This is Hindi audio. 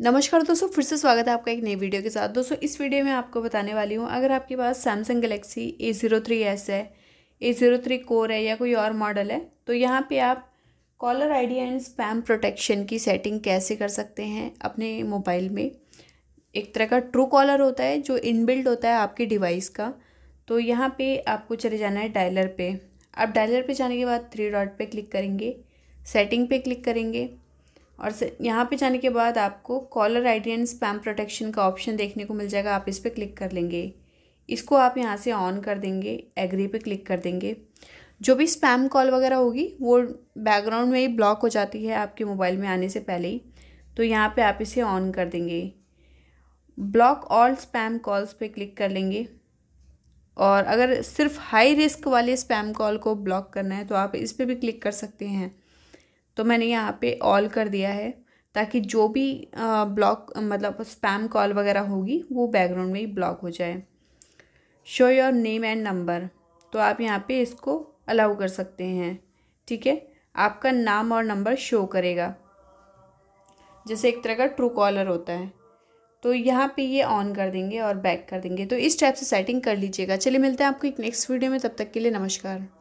नमस्कार दोस्तों फिर से स्वागत है आपका एक नई वीडियो के साथ दोस्तों इस वीडियो में आपको बताने वाली हूँ अगर आपके पास Samsung Galaxy A zero three S है ए ज़ीरो थ्री कोर है या कोई और मॉडल है तो यहाँ पे आप caller ID and spam protection की सेटिंग कैसे कर सकते हैं अपने मोबाइल में एक तरह का ट्रू कॉलर होता है जो इनबिल्ड होता है आपके डिवाइस का तो यहाँ पर आपको चले जाना है डायलर पर आप डायलर पर जाने के बाद थ्री डॉट पर क्लिक करेंगे सेटिंग पर क्लिक करेंगे और यहाँ पे जाने के बाद आपको caller ID and spam protection का ऑप्शन देखने को मिल जाएगा आप इस पर क्लिक कर लेंगे इसको आप यहाँ से ऑन कर देंगे एग्री पे क्लिक कर देंगे जो भी स्पैम कॉल वगैरह होगी वो बैकग्राउंड में ही ब्लॉक हो जाती है आपके मोबाइल में आने से पहले ही तो यहाँ पे आप इसे ऑन कर देंगे ब्लॉक ऑल स्पैम कॉल्स पे क्लिक कर लेंगे और अगर सिर्फ हाई रिस्क वाले स्पैम कॉल को ब्लॉक करना है तो आप इस पर भी क्लिक कर सकते हैं तो मैंने यहाँ पे ऑल कर दिया है ताकि जो भी ब्लॉक मतलब स्पैम कॉल वगैरह होगी वो बैकग्राउंड में ही ब्लॉक हो जाए show your name and number तो आप यहाँ पे इसको अलाउ कर सकते हैं ठीक है आपका नाम और नंबर शो करेगा जैसे एक तरह का ट्रू कॉलर होता है तो यहाँ पे ये ऑन कर देंगे और बैक कर देंगे तो इस टाइप से सेटिंग कर लीजिएगा चलिए मिलते हैं आपको एक नेक्स्ट वीडियो में तब तक के लिए नमस्कार